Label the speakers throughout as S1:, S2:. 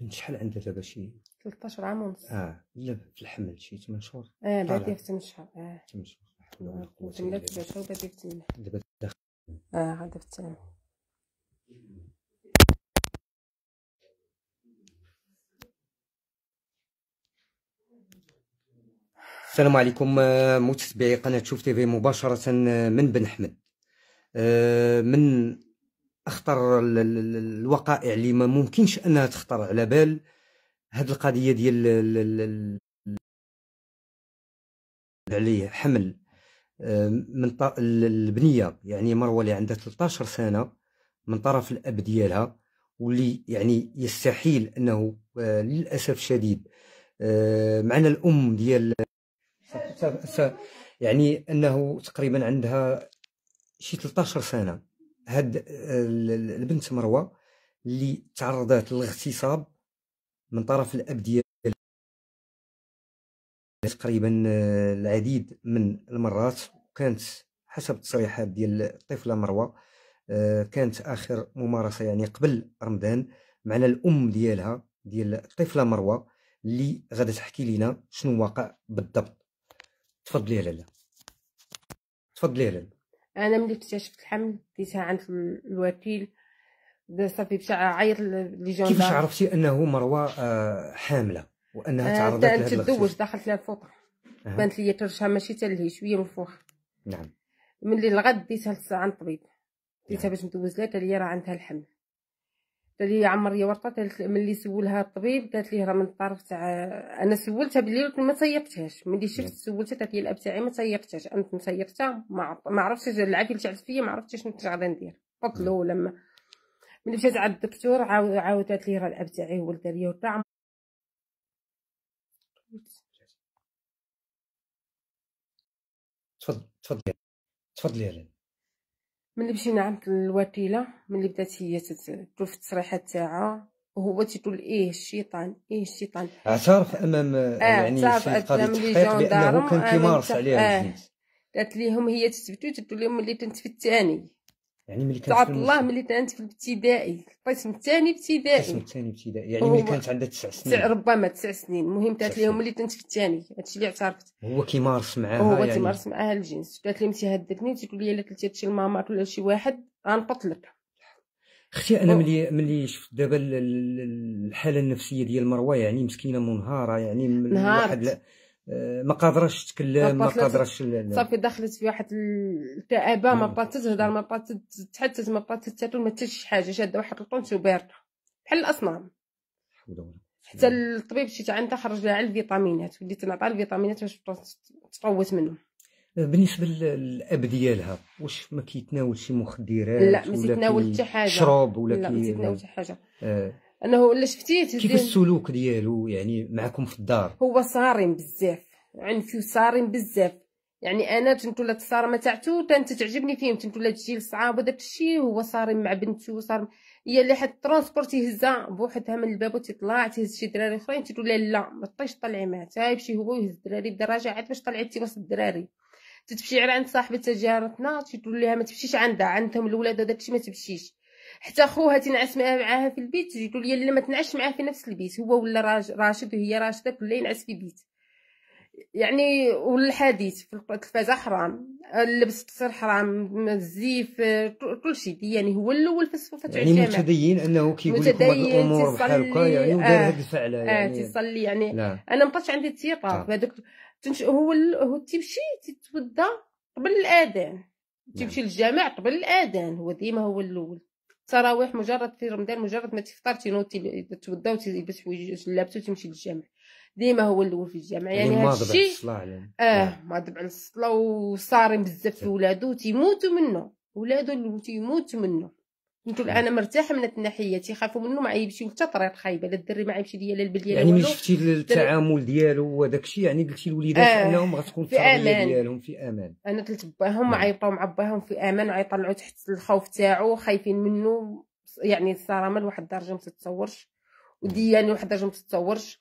S1: بنت شحال عندها دابا شي
S2: 13 عام ونص اه
S1: لا في الحمل شي 8 شهور اه باديه في 8 شهور اه 8
S2: شهور لا ولا قوه الا بالله في 8 دابا اه غادا في 8
S1: السلام عليكم آه، متابعي قناه شوف تي في مباشره آه، من بن احمد آه، من اخطر الوقائع اللي ما ممكنش انها تخطر على بال هاد القضيه ديال عليه حمل من البنيه يعني مروه اللي عندها 13 سنه من طرف الاب ديالها واللي يعني يستحيل انه آه، للاسف الشديد معنا الام ديال يعني انه تقريبا عندها شي 13 سنه هاد آه، البنت مروه اللي تعرضت للاغتصاب من طرف الاب ديالها تقريبا آه، العديد من المرات وكانت حسب التصريحات ديال الطفله مروه آه، كانت اخر ممارسه يعني قبل رمضان مع الام ديالها ديال الطفله مروه اللي غادا تحكي لينا شنو واقع بالضبط تفضلي يا لاله تفضلي يا لاله
S2: انا ملي اكتشفت الحمل ديتها عند الوكيل صافي بشع عيط لي جوندار كيفاش عرفتي
S1: انه مروه آه، حامله وانها آه، تعرضت لهذا تزوج
S2: دخلت لها الفوطه أه. بانت لي ترشها ماشي حتى لهي شويه من الفوق نعم ملي الغد ديتها عند الطبيب ديتها نعم. باش ندوز لها قال لي راه عندها الحمل لي عمريه ورطه ملي سولها الطبيب قالت لي راه من الطرف تاع انا سولتها بالليل ما تيقتهاش ملي شفت سولتها قالت لي الاب تاعي ما تيقتهاش انت مسيقتها ما عرفتش العافيه اللي فيا ما عرفتش شنو كنت غادي ندير قلت له لما ملي مشات عند الدكتور عاود قالت لي راه الاب تاعي هو ليا وتاع
S1: تفضل تفضلي تفضلي
S2: ملي مشينا عند الوكيله ملي بدات هي تشوف في التصريحه تاعها وهو تيقول ايه الشيطان ايه الشيطان
S1: اعترف امام آه، يعني اعترف امام لي جوندارم كان آه، كيمارس عليها آه.
S2: قالت ليهم هي تثبتو تقول لهم ملي تنتفتاني
S1: يعني ملي كانت عبد الله ملي
S2: كانت في الابتدائي القسم الثاني ابتدائي القسم الثاني
S1: ابتدائي يعني ملي كانت عندها تسع سنين تسع
S2: ربما تسع سنين المهم قالت لهم ملي كانت في الثاني هادشي اللي اعترفت
S1: هو كيمارس معاها هو يعني... كيمارس
S2: معاها الجنس قالت لي انت هدتني تقول لي الا قلتي هادشي لماماك ولا شي واحد لك
S1: اختي انا ملي ملي شفت دابا الحاله النفسيه ديال مروه يعني مسكينه منهاره يعني من واحد آه، ما قادرش تكلم ما قادرش صافي
S2: دخلت في واحد الكآبه ما بقات تهضر ما بقات تتحدث ما بقات تاكل ما حتى حاجه شاده واحد الطونس وبارده بحال الاصنام حتى الطبيب مشيت عندها خرج لها على الفيتامينات وليت نعطيها الفيتامينات باش تفوت منهم
S1: آه، بالنسبه للاب ديالها واش ما كيتناولش شي مخدرات لا ما تتناول حتى حاجه شرب ولا لا ما تتناول حتى حاجه آه.
S2: انه الا شفتيه كيف السلوك
S1: ديالو يعني معكم في الدار
S2: هو صارم بزاف عنفي صارم بزاف يعني انا تنتولا الصارمه تاعتو كانت تعجبني فيهم تنتولا تجي لصعاب وداك الشيء هو صارم مع بنتو وصارم هي اللي حد الترونسبور يهزها بوحدها من الباب وتطلع تهز شي دراري اخرين تقول لا ما طيش طلعي معاه تا يمشي هو يهز الدراري بدراجه عاد باش طلعتي وسط الدراري تتمشي على عند صاحبتها جارتنا تقول لها ما تمشيش عندها عندهم الولاد هذا الشيء ما تمشيش حتى خوها تنعس معاها في البيت قالوا لي لا ما تنعش معاه في نفس البيت هو ولا راشد وهي راشده كل ينعس في بيت يعني والحديث في التلفاز حرام اللبس تصير حرام الزيف كل شيء يعني هو الاول في الصفه تاع يعني متدين
S1: انه كيقول لكم هذه الامور بحال هكا يعني ودار هذه الفعله آه، يعني اه تصلي
S2: يعني لا. انا ما بقاش عندي الثقه بهذوك آه. هو هو تمشي تتوضا قبل الاذان نعم. تمشي للجامع قبل الاذان هو ديما هو الاول تراويح مجرد في رمضان مجرد ما تفطر تنوض تتوضا وتلبس حوايج لابسه وتمشي للجامع ديما هو الاول في الجامع يعني هذا الشيء اه ماضب على الصلاه يعني. آه، نعم. وصارم بزاف في ولادو تيموتوا منه ولادو اللي تيموتوا منه يمكن انا مرتاحه من الناحيه تيخافوا منه ما يمشي حتى طريق خايبه لا الدري ما يمشي ديال البل ديالو يعني ملي شفتي التعامل
S1: ديالو وداك الشيء يعني قلتي لوليدات آه انهم غتكون في امان ديالهم في امان
S2: انا قلت باهم نعم. عيطوا مع باهم في امان وعيطلعوا تحت الخوف تاعو خايفين منه يعني الصرامه لواحد الدرجه ما تتصورش وديان يعني لواحد الدرجه ما تتصورش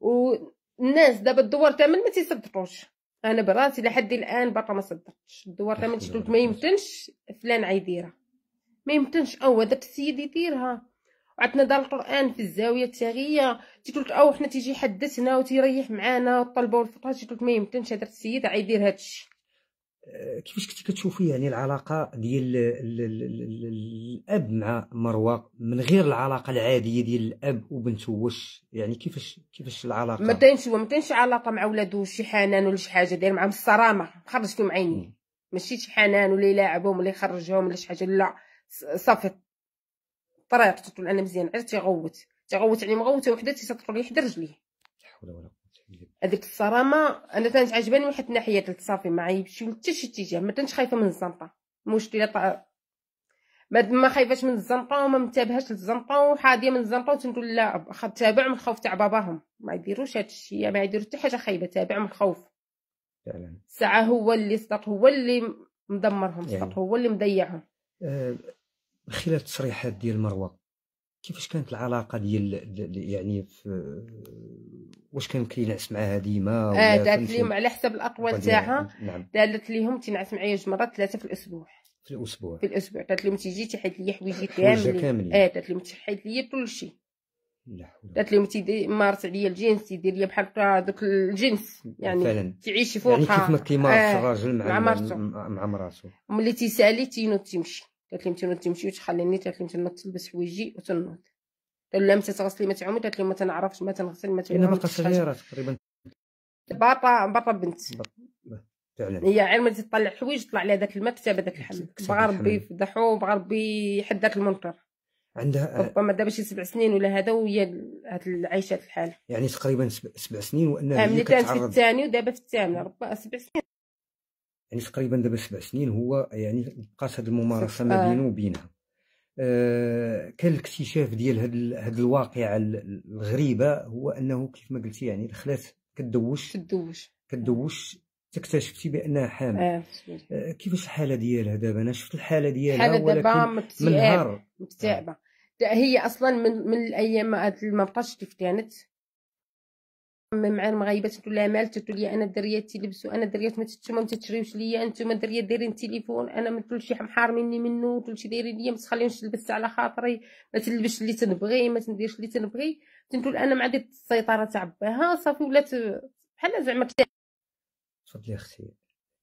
S2: والناس دابا الدوار تامن ما تيصدقوش انا براسي لحد الان باقا ما صدقتش الدوار تامن شلوت ما يمكنش فلان عيديرها ما يمكنش او هذاك السيد يديرها عندنا دار القران في الزاويه التاغيه تي قلت او حنا تيجي يحدثنا وتيريح معانا وطلبوا الفطره تي قلت ما يمكنش هذاك السيد عيدير هذا الشيء
S1: أه، كيفاش كنتي كتشوفي يعني العلاقه ديال الاب مع مروه من غير العلاقه العاديه ديال الاب وبنته واش يعني كيفاش كيفاش العلاقه ما
S2: كاينش ما كاينش علاقه مع ولادو شي حنان ولا شي حاجه داير معاهم الصرامه خرجتو معيني ماشي شي حنان ولا يلاعبهم ولا يخرجهم ولا شي حاجه لا صافي الطريق تقول انا مزيان عرفت تيغوت تيغوت عليه يعني مغوت وحده تيسطر لي حدا رجليه هذيك الصرامه انا كانت عجباني من واحد الناحيه قلت صافي ما عيبش حتى شي اتجاه ما كنتش خايفه من الزنطه المشكله طا... ما خايفاش من الزنطه وما منتبهاش للزنطه وحاديه من الزنطه وتنقول لا تابع من الخوف تاع باباهم ما يديروش هذا الشيء ما يديروا حتى حاجه خايبه تابع من الخوف فعلا الساعه هو اللي صدق هو اللي مدمرهم صدق يعني. هو اللي مضيعهم
S1: آه، من خلال التصريحات ديال مروه كيفاش كانت العلاقه ديال يعني في واش كان كينعس معاها ديما آه، ولا اه دارت لهم على
S2: حسب الاقوال تاعها نعم. دارت لهم تنعس معايا جوج مرات ثلاثه في الاسبوع في الاسبوع في الاسبوع دارت لهم تيجي تحيد لي حوايجي كاملين اه دارت لهم تحيد لي كل شيء قالت لهم تيدي مارس عليا الجنس تيدير لي بحال دوك الجنس يعني تعيش تعيشي فوقها يعني كيف ما كيمارس آه الراجل مع
S1: مع مراته
S2: ملي تيسالي تينو تيمشي قالت لي متنوض تمشي وتخليني قالت لي متى تلبس حويجي وتنوض قالت لا متى تغسلي ما تعومي قالت لي ما تنعرفش ما تنغسل ما تعومي باقا صغيره تقريبا باطا باطا بنت فعلا هي عير ملي تطلع حويج طلع لها ذاك المكتب هذاك الحمل بغى ربي يفضحو بغى ربي يحد ذاك المنكر عندها ربما آه، دابا شي سبع سنين ولا هذا وهي هاد عايشه الحال
S1: يعني تقريبا سبع, سنين وانها آه، ملي كانت في
S2: الثاني ودابا في الثامنه ربما سبع سنين
S1: يعني تقريبا دابا سبع سنين هو يعني بقات هذه الممارسه ما بينه وبينها آه كان الاكتشاف ديال هذه الواقعه الغريبه هو انه كيف ما قلتي يعني دخلات كدوش كدوش كدوش تكتشفتي بانها حامل آه. آه كيفاش الحاله ديالها دابا انا شفت الحاله ديالها الحاله دابا مكتئبه
S2: مكتئبه آه. هي اصلا من من الايام ما بقاتش تفتنت مع المغايبات لها مال تقول لي انا الدريات تلبسوا انا الدريات ما تتشموا ما تشريوش ليا انتم الدريات دايرين تليفون انا ما تقولش محارميني منه تقولش دايرين ليا ما تخليونش نلبس على خاطري ما تلبسش اللي تنبغي ما تنديرش اللي تنبغي تقول انا ما عندي السيطره تاع باها صافي ولات بحال زعما كتاب
S1: تفضلي اختي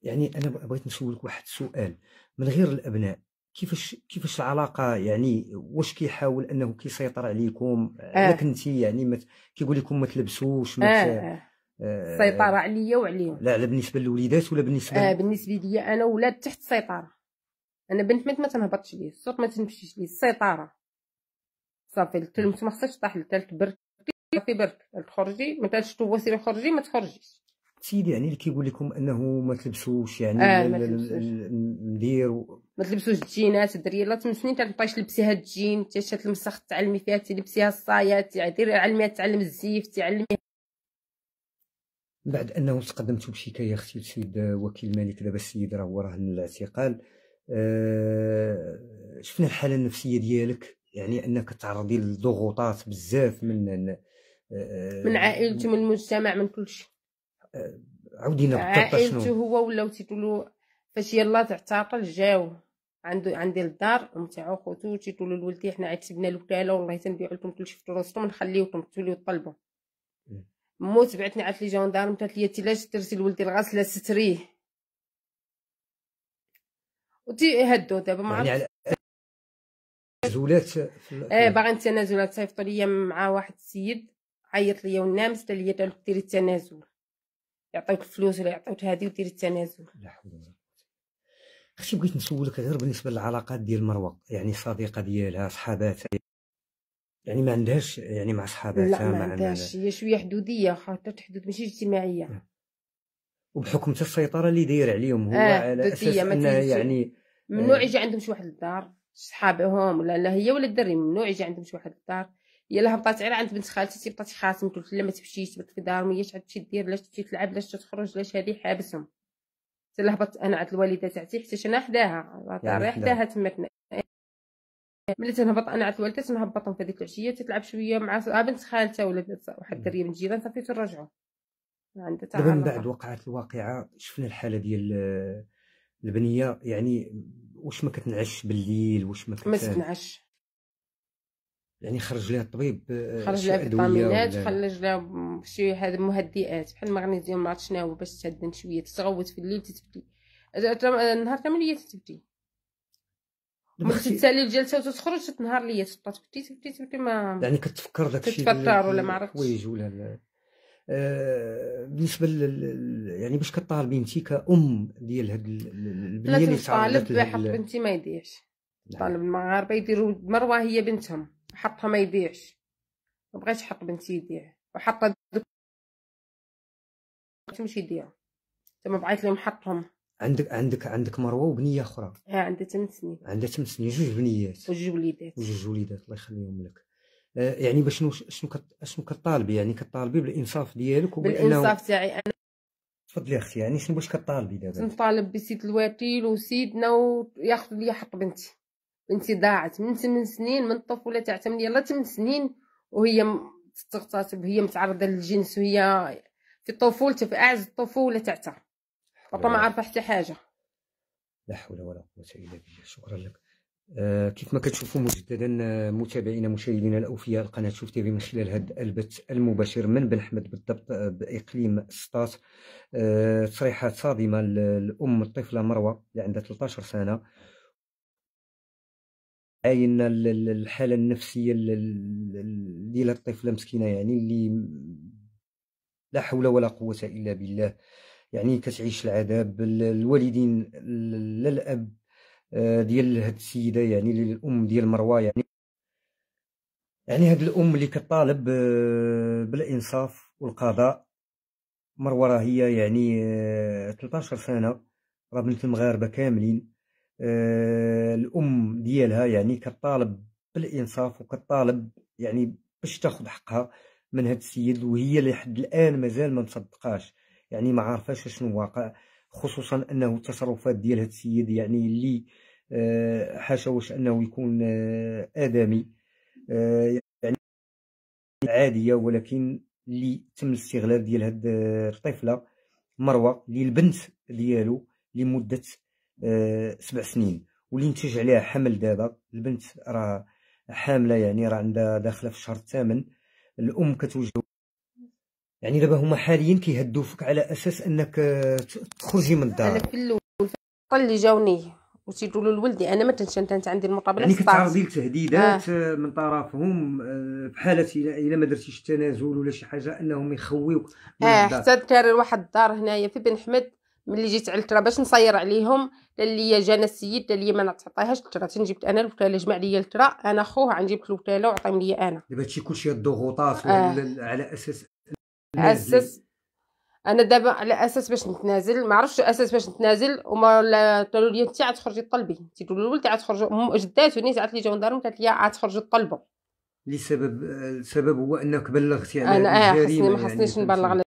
S1: يعني انا بغيت نسولك واحد السؤال من غير الابناء كيفاش كيفاش العلاقه يعني واش كيحاول انه كيسيطر عليكم آه. آه. لك انت يعني مت... كيقول لكم ما تلبسوش مت... آه،, آه. آه. سيطره
S2: عليا وعليهم
S1: لا لا بالنسبه للوليدات ولا بالنسبه آه
S2: بالنسبه ليا انا ولاد تحت السيطره انا بنت مات ما تنهبطش ليه الصوت ما تنمشيش ليه السيطره صافي التلمس ما خصهاش طاح حتى تكبر صافي برك تخرجي ما تلش توصلي خرجي ما تخرجيش
S1: السيد يعني اللي كيقول لكم انه ما تلبسوش يعني آه ما ندير و...
S2: ما تلبسوش الجينات الدريه لا 8 سنين تلقاش تلبسي هاد الجين حتى المسخ تعلمي فيها تلبسيها الصايات يعني ديري علميها تعلم الزيف تعلمي
S1: من بعد انه تقدمت بشكايه اختي للسيد وكيل الملك دابا السيد راه وراه الاعتقال أه شفنا الحاله النفسيه ديالك يعني انك تعرضي لضغوطات بزاف من آه، من عائلتي من
S2: المجتمع من كل شيء
S1: عاودينا بالضبط شنو عائلته
S2: هو ولاو تيقولوا فاش يلا تعتقل جاو عندو عندي الدار نتاعو خوتو تيقولوا لولدي حنا عاد سبنا الوكاله والله تنبيعو لكم كلشي في ونص نخليوكم توليو تطلبوا مو تبعتني عاد لي جوندار قالت لي لاش درتي لولدي الغسله ستريه وتي هدو دابا ما يعني
S1: على تنازلات اه إيه، باغي
S2: التنازلات صيفطوا ليا مع واحد السيد عيط ليا والنامس قال لي ديري التنازل يعطيوك الفلوس ولا يعطيوك هذه وديري التنازل لا
S1: حول ولا قوه اختي بغيت نسولك غير بالنسبه للعلاقات ديال مروه يعني صديقه ديالها صحاباتها يعني ما عندهاش يعني مع صحاباتها لا ما عندهاش
S2: هي شويه حدوديه خاطر حدود ماشي اجتماعيه
S1: آه. وبحكم السيطره اللي داير عليهم هو آه على اساس انها يعني آه. ممنوع يجي
S2: عندهم شي واحد الدار صحابهم ولا لا هي ولا الدري ممنوع يجي عندهم شي واحد الدار يلا هبطات غير عند بنت خالتي تيبقى تخاصم قلت لها ما تمشيش تبات في دارهم هي عاد تمشي دير لاش تمشي تلعب لاش تخرج لاش هادي حابسهم حتى هبطت انا عند الوالده تاعتي حتى انا حداها يعني حداها تما ملي تنهبط انا عند الوالده تنهبطهم في هذيك العشيه تتلعب شويه مع آه، بنت خالتها ولا واحد الدريه من الجيران صافي ترجعوا عندها دابا من بعد
S1: وقعت الواقعه شفنا الحاله ديال البنيه يعني واش ما كتنعش بالليل واش ما كتنعش ما تنعش يعني خرج لها الطبيب آه، خرج لها فيتامينات
S2: خرج لها شي هذا مهدئات بحال المغنيسيوم ما عرفت شنو باش تهدن شويه تتغوت في الليل تتبدي النهار كامل هي تتبدي ملي تسالي الجلسه وتخرج تتنهار ليا تبقى تبدي تبدي تبدي ما يعني كتفكر داك الشيء تتفطر ولا ما عرفتش
S1: الحوايج ولا آه، بالنسبه لل يعني باش كطالبي انت كأم ديال هاد البنيه اللي صعبت لا تطالب بحق بنتي
S2: ما يديرش طالب المغاربه يديروا مروه هي بنتهم حطها ما يبيعش ما بغيتش حط بنتي يبيع وحط تمشي يديروا تما بعيت لهم حطهم
S1: عندك عندك عندك مروه وبنيه اخرى
S2: اه عندها ثمان سنين
S1: عندها ثمان سنين جوج بنيات
S2: وجوج وليدات
S1: وجوج وليدات الله يخليهم لك آه، يعني باش شنو شنو شنو كطالبي يعني كطالبي بالانصاف ديالك بالانصاف تاعي انا تفضلي اختي يعني شنو باش كطالبي دابا
S2: نطالب بسيد الوكيل وسيدنا وياخذ لي حق بنتي بنتي ضاعت من 8 سنين من الطفوله تاع 8 يلا 8 سنين وهي تغتصب هي متعرضه للجنس وهي في طفولتها في اعز الطفوله تاعتها بابا ما عارفه حتى حاجه
S1: لا حول ولا قوه الا بالله شكرا لك آه كيف ما كتشوفوا مجددا آه، متابعينا مشاهدينا الاوفياء القناه شوف تيفي من خلال هذا البث المباشر من بن احمد بالضبط آه، باقليم سطات آه تصريحات صادمه للام الطفله مروه اللي عندها 13 سنه اين الحاله النفسيه ديال الطفله مسكينه يعني اللي لا حول ولا قوه الا بالله يعني كتعيش العذاب الوالدين للاب آه، ديال هاد السيده يعني الام ديال مروه يعني يعني هاد الام اللي كطالب آه، بالانصاف والقضاء مروه هي يعني 13 آه، سنه راه بنت المغاربه كاملين آه، الام ديالها يعني كطالب بالانصاف وكطالب يعني باش تاخذ حقها من هاد السيد وهي لحد الان مازال ما مصدقاش يعني ما عارفاش شنو واقع خصوصا انه التصرفات ديال هاد السيد يعني اللي آه، حاشا واش انه يكون آه، ادمي يعني عاديه ولكن اللي تم الاستغلال ديال هاد الطفله مروه اللي البنت ديالو لمده آه، سبع سنين واللي نتج عليها حمل دابا البنت راه حامله يعني راه عندها داخله في الشهر الثامن الام كتوجد يعني دابا هما حاليا كيهدوفك على اساس انك آه، تخرجي من الدار انا في
S2: الاول اللي جاوني وتيقولوا لولدي انا ما تنشنت انت عندي المقابله يعني كتعرضي
S1: لتهديدات آه. آه، من طرفهم في حاله الا ما درتيش التنازل ولا شي حاجه انهم يخويوك اه حتى
S2: دار واحد الدار هنايا في بن حمد ملي جيت على الترا باش نصير عليهم لا ليا جانا السيد لا ليا ما نعطيهاش الترا تنجبت انا الوكاله جمع ليا الترا انا خوه عنجبت الوكاله وعطيهم ليا انا
S1: دابا هادشي كلشي الضغوطات آه. على اساس على اساس
S2: انا دابا على اساس باش نتنازل ما عرفتش اساس باش نتنازل وما قالوا لي انت انت تطلبي تيقول الولد غتخرج جداتو ني ساعات لي دارهم قالت لي غتخرجي تطلبوا
S1: لسبب السبب هو انك بلغتي على انا آه، الجريمه انا ما خصنيش يعني، نبلغ